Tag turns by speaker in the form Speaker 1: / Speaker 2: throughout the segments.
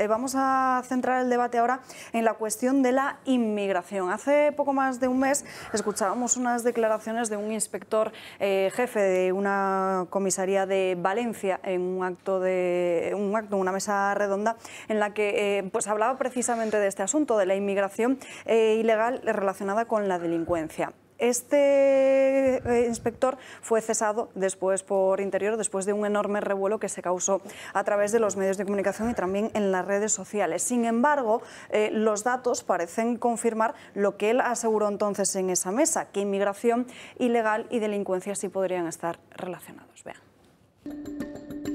Speaker 1: Eh, vamos a centrar el debate ahora en la cuestión de la inmigración. Hace poco más de un mes escuchábamos unas declaraciones de un inspector eh, jefe de una comisaría de Valencia en un acto de un acto, una mesa redonda en la que eh, pues hablaba precisamente de este asunto de la inmigración ilegal relacionada con la delincuencia. Este eh, inspector fue cesado después por Interior, después de un enorme revuelo que se causó a través de los medios de comunicación y también en las redes sociales. Sin embargo, eh, los datos parecen confirmar lo que él aseguró entonces en esa mesa, que inmigración ilegal y delincuencia sí podrían estar relacionados. Vean.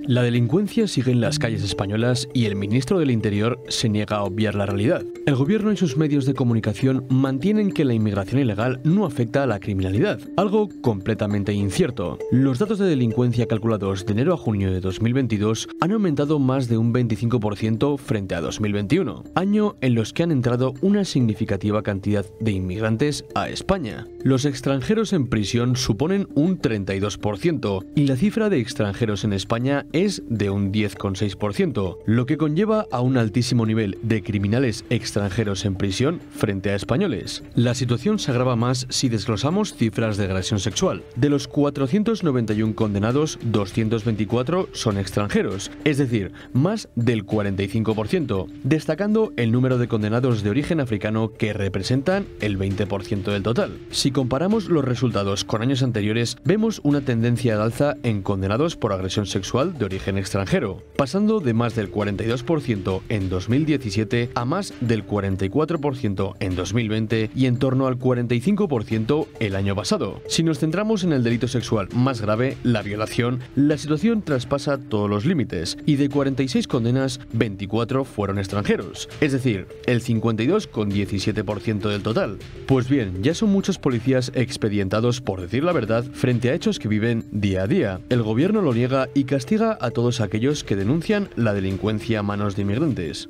Speaker 2: La delincuencia sigue en las calles españolas y el ministro del Interior se niega a obviar la realidad. El gobierno y sus medios de comunicación mantienen que la inmigración ilegal no afecta a la criminalidad, algo completamente incierto. Los datos de delincuencia calculados de enero a junio de 2022 han aumentado más de un 25% frente a 2021, año en los que han entrado una significativa cantidad de inmigrantes a España. Los extranjeros en prisión suponen un 32% y la cifra de extranjeros en España es de un 10,6%, lo que conlleva a un altísimo nivel de criminales extranjeros en prisión frente a españoles. La situación se agrava más si desglosamos cifras de agresión sexual. De los 491 condenados, 224 son extranjeros, es decir, más del 45%, destacando el número de condenados de origen africano que representan el 20% del total. Si comparamos los resultados con años anteriores, vemos una tendencia de alza en condenados por agresión sexual origen extranjero, pasando de más del 42% en 2017 a más del 44% en 2020 y en torno al 45% el año pasado. Si nos centramos en el delito sexual más grave, la violación, la situación traspasa todos los límites y de 46 condenas, 24 fueron extranjeros, es decir, el 52,17% del total. Pues bien, ya son muchos policías expedientados por decir la verdad frente a hechos que viven día a día. El gobierno lo niega y castiga a todos aquellos que denuncian la delincuencia a manos de inmigrantes.